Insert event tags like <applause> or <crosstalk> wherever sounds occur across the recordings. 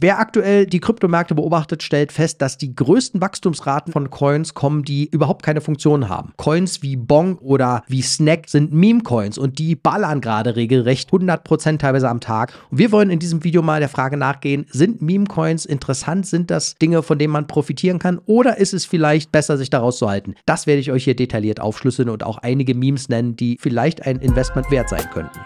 Wer aktuell die Kryptomärkte beobachtet, stellt fest, dass die größten Wachstumsraten von Coins kommen, die überhaupt keine Funktion haben. Coins wie Bong oder wie Snack sind Meme-Coins und die ballern gerade regelrecht 100% teilweise am Tag. Und wir wollen in diesem Video mal der Frage nachgehen, sind Meme-Coins interessant? Sind das Dinge, von denen man profitieren kann? Oder ist es vielleicht besser, sich daraus zu halten? Das werde ich euch hier detailliert aufschlüsseln und auch einige Memes nennen, die vielleicht ein Investment wert sein könnten.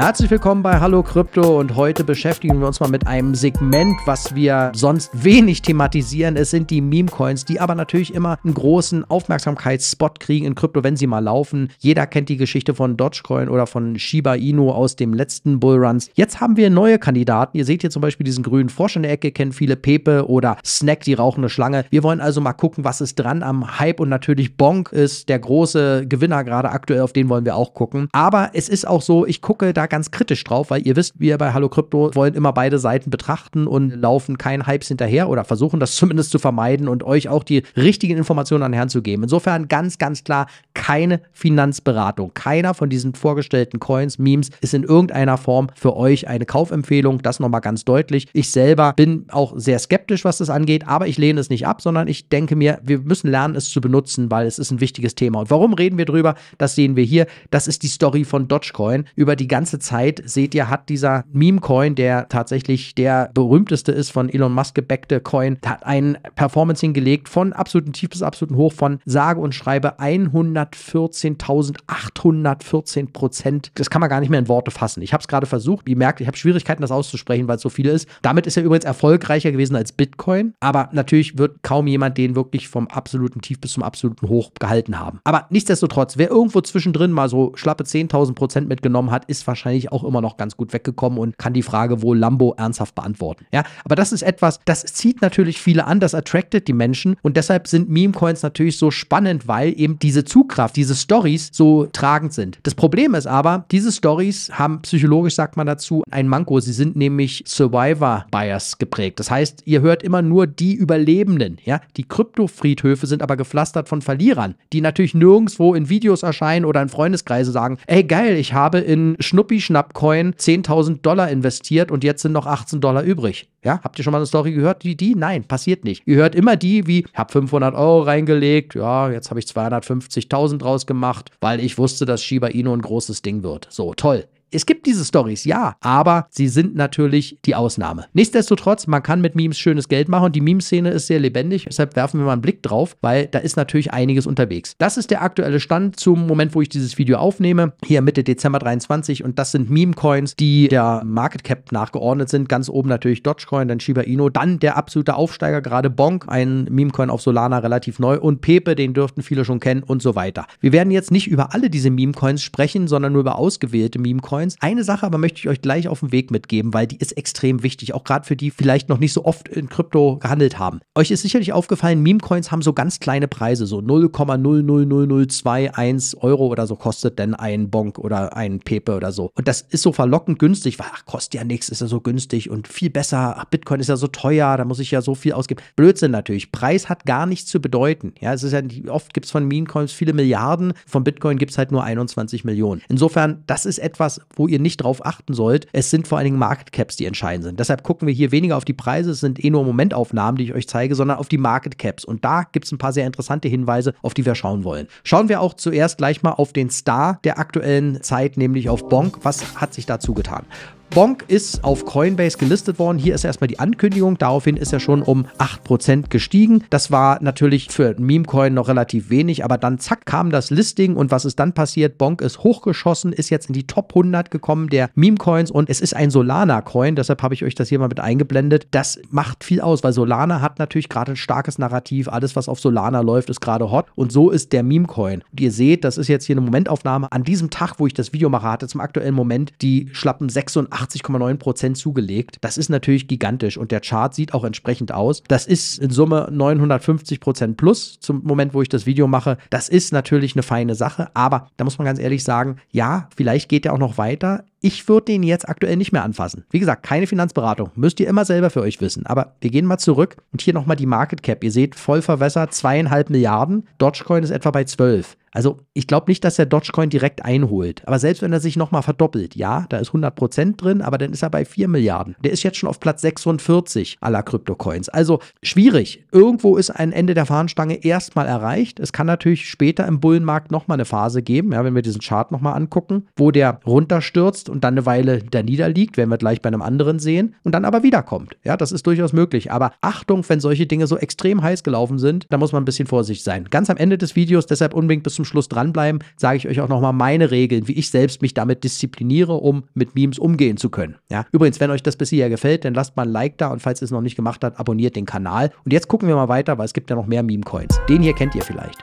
Herzlich willkommen bei Hallo Krypto und heute beschäftigen wir uns mal mit einem Segment, was wir sonst wenig thematisieren. Es sind die Meme-Coins, die aber natürlich immer einen großen Aufmerksamkeitsspot kriegen in Krypto, wenn sie mal laufen. Jeder kennt die Geschichte von Dogecoin oder von Shiba Inu aus dem letzten Bullruns. Jetzt haben wir neue Kandidaten. Ihr seht hier zum Beispiel diesen grünen Frosch in der Ecke, kennen viele Pepe oder Snack, die rauchende Schlange. Wir wollen also mal gucken, was ist dran am Hype und natürlich Bonk ist der große Gewinner gerade aktuell, auf den wollen wir auch gucken. Aber es ist auch so, ich gucke da ganz kritisch drauf, weil ihr wisst, wir bei Hallo Krypto wollen immer beide Seiten betrachten und laufen keinen Hypes hinterher oder versuchen das <laughs> zumindest zu vermeiden und euch auch die richtigen Informationen an Herrn zu geben. Insofern ganz, ganz klar, keine Finanzberatung. Keiner von diesen vorgestellten Coins, Memes ist in irgendeiner Form für euch eine Kaufempfehlung. Das nochmal ganz deutlich. Ich selber bin auch sehr skeptisch, was das angeht, aber ich lehne es nicht ab, sondern ich denke mir, wir müssen lernen, es zu benutzen, weil es ist ein wichtiges Thema. Und warum reden wir drüber? Das sehen wir hier. Das ist die Story von Dogecoin über die ganze Zeit, seht ihr, hat dieser Meme-Coin, der tatsächlich der berühmteste ist von Elon Musk gebackte Coin, hat ein Performance hingelegt von absoluten Tief bis absoluten Hoch von sage und schreibe 114.814 Prozent. Das kann man gar nicht mehr in Worte fassen. Ich habe es gerade versucht. Ihr merkt, ich habe Schwierigkeiten, das auszusprechen, weil es so viele ist. Damit ist er übrigens erfolgreicher gewesen als Bitcoin. Aber natürlich wird kaum jemand den wirklich vom absoluten Tief bis zum absoluten Hoch gehalten haben. Aber nichtsdestotrotz, wer irgendwo zwischendrin mal so schlappe 10.000 Prozent mitgenommen hat, ist wahrscheinlich wahrscheinlich auch immer noch ganz gut weggekommen und kann die Frage wohl Lambo ernsthaft beantworten. Ja, aber das ist etwas, das zieht natürlich viele an, das attracted die Menschen und deshalb sind Meme-Coins natürlich so spannend, weil eben diese Zugkraft, diese Stories so tragend sind. Das Problem ist aber, diese Stories haben psychologisch, sagt man dazu, ein Manko. Sie sind nämlich Survivor-Bias geprägt. Das heißt, ihr hört immer nur die Überlebenden. Ja, die Kryptofriedhöfe sind aber gepflastert von Verlierern, die natürlich nirgendwo in Videos erscheinen oder in Freundeskreisen sagen, ey geil, ich habe in Schnupp Yuppie-Schnappcoin 10.000 Dollar investiert und jetzt sind noch 18 Dollar übrig. Ja, habt ihr schon mal eine Story gehört? wie die? Nein, passiert nicht. Ihr hört immer die wie, ich habe 500 Euro reingelegt, ja, jetzt habe ich 250.000 draus gemacht, weil ich wusste, dass Shiba Inu ein großes Ding wird. So, toll. Es gibt diese Stories, ja, aber sie sind natürlich die Ausnahme. Nichtsdestotrotz, man kann mit Memes schönes Geld machen und die Meme-Szene ist sehr lebendig, deshalb werfen wir mal einen Blick drauf, weil da ist natürlich einiges unterwegs. Das ist der aktuelle Stand zum Moment, wo ich dieses Video aufnehme, hier Mitte Dezember 23 und das sind Meme-Coins, die der Market Cap nachgeordnet sind. Ganz oben natürlich Dogecoin, dann Shiba Inu, dann der absolute Aufsteiger, gerade Bonk, ein Meme-Coin auf Solana relativ neu und Pepe, den dürften viele schon kennen und so weiter. Wir werden jetzt nicht über alle diese Meme-Coins sprechen, sondern nur über ausgewählte Meme-Coins Coins. Eine Sache aber möchte ich euch gleich auf den Weg mitgeben, weil die ist extrem wichtig, auch gerade für die die vielleicht noch nicht so oft in Krypto gehandelt haben. Euch ist sicherlich aufgefallen, Meme-Coins haben so ganz kleine Preise, so 0,00021 Euro oder so kostet denn ein Bonk oder ein Pepe oder so. Und das ist so verlockend günstig, weil ach, kostet ja nichts, ist ja so günstig und viel besser, ach, Bitcoin ist ja so teuer, da muss ich ja so viel ausgeben. Blödsinn natürlich. Preis hat gar nichts zu bedeuten. Ja, es ist ja, oft gibt es von Meme-Coins viele Milliarden, von Bitcoin gibt es halt nur 21 Millionen. Insofern, das ist etwas, wo ihr nicht drauf achten sollt. Es sind vor allen Dingen Market Caps, die entscheidend sind. Deshalb gucken wir hier weniger auf die Preise, es sind eh nur Momentaufnahmen, die ich euch zeige, sondern auf die Market Caps. Und da gibt es ein paar sehr interessante Hinweise, auf die wir schauen wollen. Schauen wir auch zuerst gleich mal auf den Star der aktuellen Zeit, nämlich auf Bonk. Was hat sich dazu getan? Bonk ist auf Coinbase gelistet worden. Hier ist erstmal die Ankündigung. Daraufhin ist er schon um 8% gestiegen. Das war natürlich für Memecoin noch relativ wenig, aber dann zack kam das Listing und was ist dann passiert? Bonk ist hochgeschossen, ist jetzt in die Top 100 gekommen der Memecoins und es ist ein Solana-Coin. Deshalb habe ich euch das hier mal mit eingeblendet. Das macht viel aus, weil Solana hat natürlich gerade ein starkes Narrativ. Alles, was auf Solana läuft, ist gerade hot und so ist der Memecoin. Und ihr seht, das ist jetzt hier eine Momentaufnahme. An diesem Tag, wo ich das Video mache, hatte zum aktuellen Moment die schlappen 86 80,9 Prozent zugelegt. Das ist natürlich gigantisch und der Chart sieht auch entsprechend aus. Das ist in Summe 950 Prozent plus zum Moment, wo ich das Video mache. Das ist natürlich eine feine Sache, aber da muss man ganz ehrlich sagen, ja, vielleicht geht der auch noch weiter. Ich würde den jetzt aktuell nicht mehr anfassen. Wie gesagt, keine Finanzberatung. Müsst ihr immer selber für euch wissen. Aber wir gehen mal zurück und hier nochmal die Market Cap. Ihr seht, voll verwässert, zweieinhalb Milliarden. Dogecoin ist etwa bei 12. Also ich glaube nicht, dass der Dogecoin direkt einholt. Aber selbst wenn er sich nochmal verdoppelt, ja, da ist 100% drin, aber dann ist er bei 4 Milliarden. Der ist jetzt schon auf Platz 46 aller Kryptocoins. Also schwierig. Irgendwo ist ein Ende der Fahnenstange erstmal erreicht. Es kann natürlich später im Bullenmarkt nochmal eine Phase geben, ja, wenn wir diesen Chart nochmal angucken, wo der runterstürzt und dann eine Weile da niederliegt, werden wir gleich bei einem anderen sehen, und dann aber wiederkommt. Ja, das ist durchaus möglich. Aber Achtung, wenn solche Dinge so extrem heiß gelaufen sind, da muss man ein bisschen vorsichtig sein. Ganz am Ende des Videos, deshalb unbedingt bis zum Schluss dranbleiben, sage ich euch auch nochmal meine Regeln, wie ich selbst mich damit diszipliniere, um mit Memes umgehen zu können. Ja? Übrigens, wenn euch das bis hierher gefällt, dann lasst mal ein Like da und falls ihr es noch nicht gemacht habt, abonniert den Kanal. Und jetzt gucken wir mal weiter, weil es gibt ja noch mehr Meme-Coins. Den hier kennt ihr vielleicht.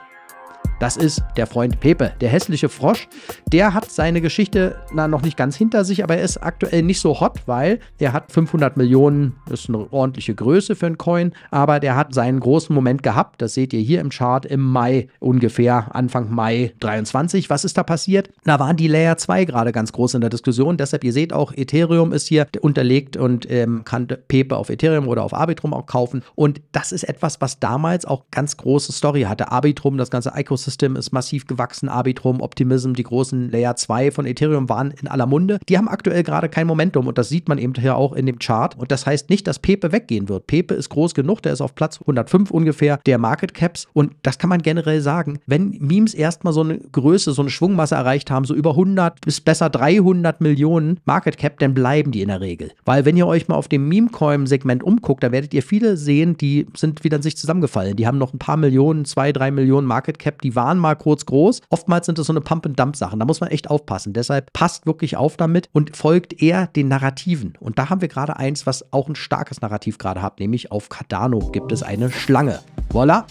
Das ist der Freund Pepe, der hässliche Frosch. Der hat seine Geschichte na, noch nicht ganz hinter sich, aber er ist aktuell nicht so hot, weil er hat 500 Millionen, das ist eine ordentliche Größe für einen Coin, aber der hat seinen großen Moment gehabt. Das seht ihr hier im Chart im Mai ungefähr, Anfang Mai 23. Was ist da passiert? Da waren die Layer 2 gerade ganz groß in der Diskussion. Deshalb, ihr seht auch, Ethereum ist hier unterlegt und ähm, kann Pepe auf Ethereum oder auf Arbitrum auch kaufen. Und das ist etwas, was damals auch ganz große Story hatte. Arbitrum, das ganze Ecosystem Ecosystem ist massiv gewachsen, Arbitrum, Optimism, die großen Layer 2 von Ethereum waren in aller Munde. Die haben aktuell gerade kein Momentum und das sieht man eben hier auch in dem Chart. Und das heißt nicht, dass Pepe weggehen wird. Pepe ist groß genug, der ist auf Platz 105 ungefähr der Market Caps und das kann man generell sagen. Wenn Memes erstmal so eine Größe, so eine Schwungmasse erreicht haben, so über 100 bis besser 300 Millionen Market Cap, dann bleiben die in der Regel. Weil wenn ihr euch mal auf dem Meme-Coin-Segment umguckt, da werdet ihr viele sehen, die sind wieder in sich zusammengefallen. Die haben noch ein paar Millionen, zwei, drei Millionen Market Cap, die waren mal kurz groß. Oftmals sind es so eine Pump-and-Dump-Sachen. Da muss man echt aufpassen. Deshalb passt wirklich auf damit und folgt eher den Narrativen. Und da haben wir gerade eins, was auch ein starkes Narrativ gerade hat, nämlich auf Cardano gibt es eine Schlange. Voila,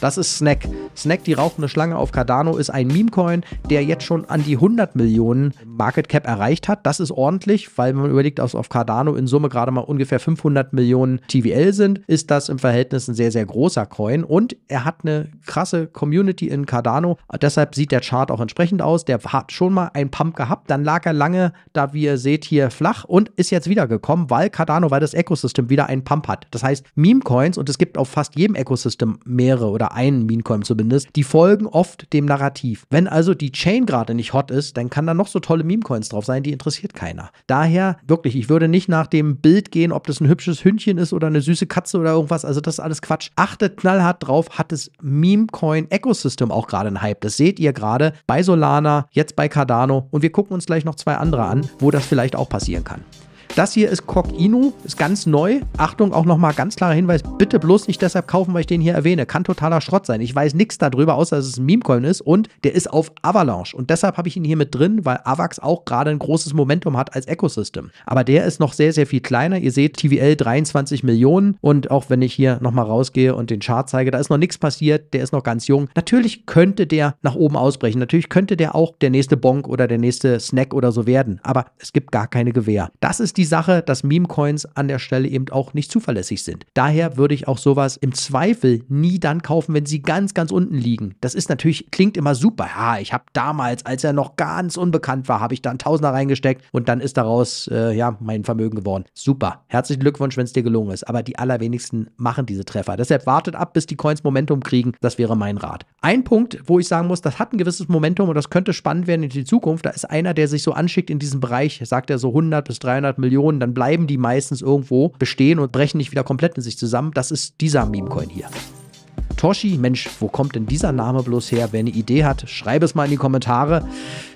das ist Snack. Snack, die rauchende Schlange auf Cardano, ist ein Meme-Coin, der jetzt schon an die 100 Millionen Market Cap erreicht hat. Das ist ordentlich, weil man überlegt, dass auf Cardano in Summe gerade mal ungefähr 500 Millionen TVL sind, ist das im Verhältnis ein sehr, sehr großer Coin. Und er hat eine krasse Community in Cardano. Deshalb sieht der Chart auch entsprechend aus. Der hat schon mal einen Pump gehabt, dann lag er lange, da wie ihr seht, hier flach und ist jetzt wiedergekommen, weil Cardano, weil das Ecosystem wieder einen Pump hat. Das heißt, Meme-Coins, und es gibt auf fast jedem Ecosystem mehrere oder einen Meme-Coin zumindest, die folgen oft dem Narrativ. Wenn also die Chain gerade nicht hot ist, dann kann da noch so tolle Meme-Coins drauf sein, die interessiert keiner. Daher wirklich, ich würde nicht nach dem Bild gehen, ob das ein hübsches Hündchen ist oder eine süße Katze oder irgendwas. Also das ist alles Quatsch. Achtet knallhart drauf, hat das Meme-Coin-Ecosystem auch auch gerade ein Hype. Das seht ihr gerade bei Solana, jetzt bei Cardano und wir gucken uns gleich noch zwei andere an, wo das vielleicht auch passieren kann. Das hier ist Kok Inu, ist ganz neu. Achtung, auch nochmal ganz klarer Hinweis, bitte bloß nicht deshalb kaufen, weil ich den hier erwähne. Kann totaler Schrott sein. Ich weiß nichts darüber, außer dass es ein Meme-Coin ist und der ist auf Avalanche. Und deshalb habe ich ihn hier mit drin, weil AVAX auch gerade ein großes Momentum hat als Ecosystem. Aber der ist noch sehr, sehr viel kleiner. Ihr seht TVL 23 Millionen und auch wenn ich hier nochmal rausgehe und den Chart zeige, da ist noch nichts passiert, der ist noch ganz jung. Natürlich könnte der nach oben ausbrechen. Natürlich könnte der auch der nächste Bonk oder der nächste Snack oder so werden. Aber es gibt gar keine Gewähr. Das ist die die Sache, dass Meme-Coins an der Stelle eben auch nicht zuverlässig sind. Daher würde ich auch sowas im Zweifel nie dann kaufen, wenn sie ganz, ganz unten liegen. Das ist natürlich, klingt immer super. Ja, ich habe damals, als er noch ganz unbekannt war, habe ich da einen Tausender reingesteckt und dann ist daraus, äh, ja, mein Vermögen geworden. Super. Herzlichen Glückwunsch, wenn es dir gelungen ist. Aber die allerwenigsten machen diese Treffer. Deshalb wartet ab, bis die Coins Momentum kriegen. Das wäre mein Rat. Ein Punkt, wo ich sagen muss, das hat ein gewisses Momentum und das könnte spannend werden in die Zukunft. Da ist einer, der sich so anschickt in diesem Bereich, sagt er so 100 bis 300 Millionen Millionen, dann bleiben die meistens irgendwo bestehen und brechen nicht wieder komplett in sich zusammen. Das ist dieser Meme-Coin hier. Toshi, Mensch, wo kommt denn dieser Name bloß her? Wer eine Idee hat, schreib es mal in die Kommentare.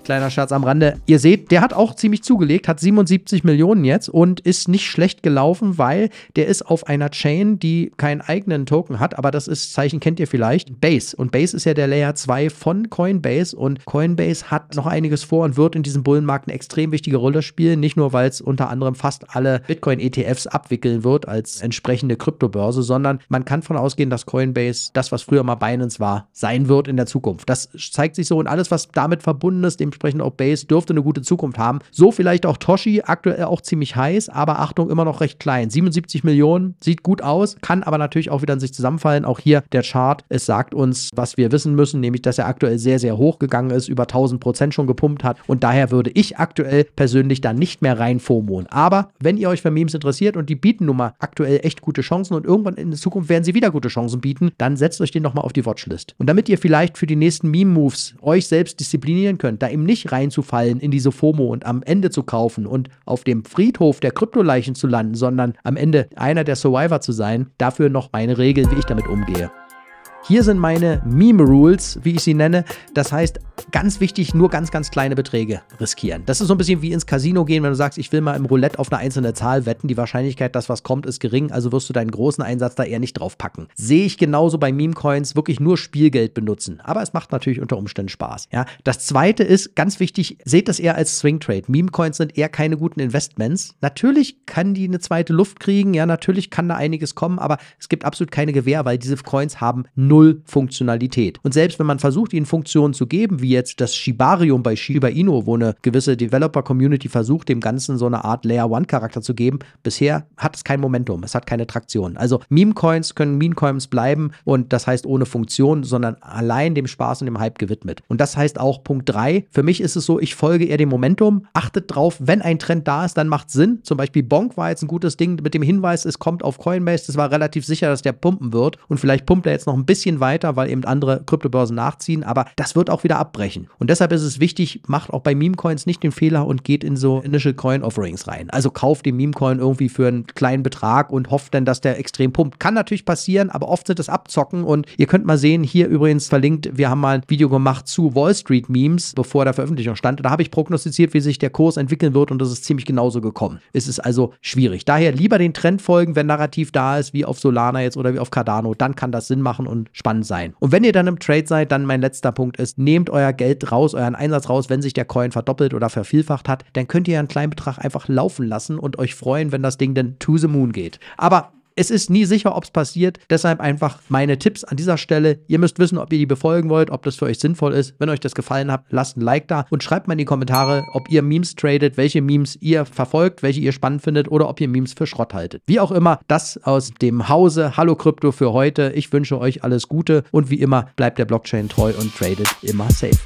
Kleiner Scherz am Rande. Ihr seht, der hat auch ziemlich zugelegt, hat 77 Millionen jetzt und ist nicht schlecht gelaufen, weil der ist auf einer Chain, die keinen eigenen Token hat, aber das ist, Zeichen kennt ihr vielleicht, Base. Und Base ist ja der Layer 2 von Coinbase und Coinbase hat noch einiges vor und wird in diesem Bullenmarkt eine extrem wichtige Rolle spielen. Nicht nur, weil es unter anderem fast alle Bitcoin-ETFs abwickeln wird als entsprechende Kryptobörse, sondern man kann davon ausgehen, dass Coinbase das, was früher mal Binance war, sein wird in der Zukunft. Das zeigt sich so und alles, was damit verbunden ist, dem dementsprechend auch Base dürfte eine gute Zukunft haben. So vielleicht auch Toshi, aktuell auch ziemlich heiß, aber Achtung, immer noch recht klein. 77 Millionen, sieht gut aus, kann aber natürlich auch wieder an sich zusammenfallen. Auch hier der Chart, es sagt uns, was wir wissen müssen, nämlich, dass er aktuell sehr, sehr hoch gegangen ist, über 1000 Prozent schon gepumpt hat und daher würde ich aktuell persönlich da nicht mehr rein FOMOen. Aber wenn ihr euch für Memes interessiert und die bieten nun mal aktuell echt gute Chancen und irgendwann in der Zukunft werden sie wieder gute Chancen bieten, dann setzt euch den nochmal auf die Watchlist. Und damit ihr vielleicht für die nächsten Meme-Moves euch selbst disziplinieren könnt, da im eben nicht reinzufallen in diese FOMO und am Ende zu kaufen und auf dem Friedhof der Kryptoleichen zu landen, sondern am Ende einer der Survivor zu sein. Dafür noch meine Regeln, wie ich damit umgehe. Hier sind meine Meme Rules, wie ich sie nenne. Das heißt, ganz wichtig, nur ganz, ganz kleine Beträge riskieren. Das ist so ein bisschen wie ins Casino gehen, wenn du sagst, ich will mal im Roulette auf eine einzelne Zahl wetten. Die Wahrscheinlichkeit, dass was kommt, ist gering, also wirst du deinen großen Einsatz da eher nicht drauf packen. Sehe ich genauso bei Meme Coins, wirklich nur Spielgeld benutzen. Aber es macht natürlich unter Umständen Spaß. Ja? Das zweite ist, ganz wichtig, seht das eher als Swing Trade. Meme Coins sind eher keine guten Investments. Natürlich kann die eine zweite Luft kriegen, ja, natürlich kann da einiges kommen, aber es gibt absolut keine Gewähr, weil diese Coins haben null null Funktionalität. Und selbst wenn man versucht, ihnen Funktionen zu geben, wie jetzt das Shibarium bei Shiba Inu, wo eine gewisse Developer-Community versucht, dem Ganzen so eine Art Layer-One-Charakter zu geben, bisher hat es kein Momentum, es hat keine Traktion. Also Meme-Coins können Meme-Coins bleiben und das heißt ohne Funktion, sondern allein dem Spaß und dem Hype gewidmet. Und das heißt auch Punkt 3, für mich ist es so, ich folge eher dem Momentum, achtet drauf, wenn ein Trend da ist, dann macht es Sinn. Zum Beispiel Bonk war jetzt ein gutes Ding mit dem Hinweis, es kommt auf Coinbase, es war relativ sicher, dass der pumpen wird und vielleicht pumpt er jetzt noch ein bisschen bisschen weiter, weil eben andere Kryptobörsen nachziehen, aber das wird auch wieder abbrechen. Und deshalb ist es wichtig, macht auch bei Meme-Coins nicht den Fehler und geht in so Initial Coin Offerings rein. Also kauft den Meme-Coin irgendwie für einen kleinen Betrag und hofft dann, dass der extrem pumpt. Kann natürlich passieren, aber oft sind es Abzocken und ihr könnt mal sehen, hier übrigens verlinkt, wir haben mal ein Video gemacht zu Wall Street Memes, bevor der Veröffentlichung stand. Da habe ich prognostiziert, wie sich der Kurs entwickeln wird und das ist ziemlich genauso gekommen. Es ist also schwierig. Daher lieber den Trend folgen, wenn Narrativ da ist, wie auf Solana jetzt oder wie auf Cardano, dann kann das Sinn machen und spannend sein. Und wenn ihr dann im Trade seid, dann mein letzter Punkt ist, nehmt euer Geld raus, euren Einsatz raus, wenn sich der Coin verdoppelt oder vervielfacht hat, dann könnt ihr einen kleinen Betrag einfach laufen lassen und euch freuen, wenn das Ding dann to the moon geht. Aber es ist nie sicher, ob es passiert. Deshalb einfach meine Tipps an dieser Stelle. Ihr müsst wissen, ob ihr die befolgen wollt, ob das für euch sinnvoll ist. Wenn euch das gefallen hat, lasst ein Like da und schreibt mal in die Kommentare, ob ihr Memes tradet, welche Memes ihr verfolgt, welche ihr spannend findet oder ob ihr Memes für Schrott haltet. Wie auch immer, das aus dem Hause Hallo Krypto für heute. Ich wünsche euch alles Gute und wie immer bleibt der Blockchain treu und tradet immer safe.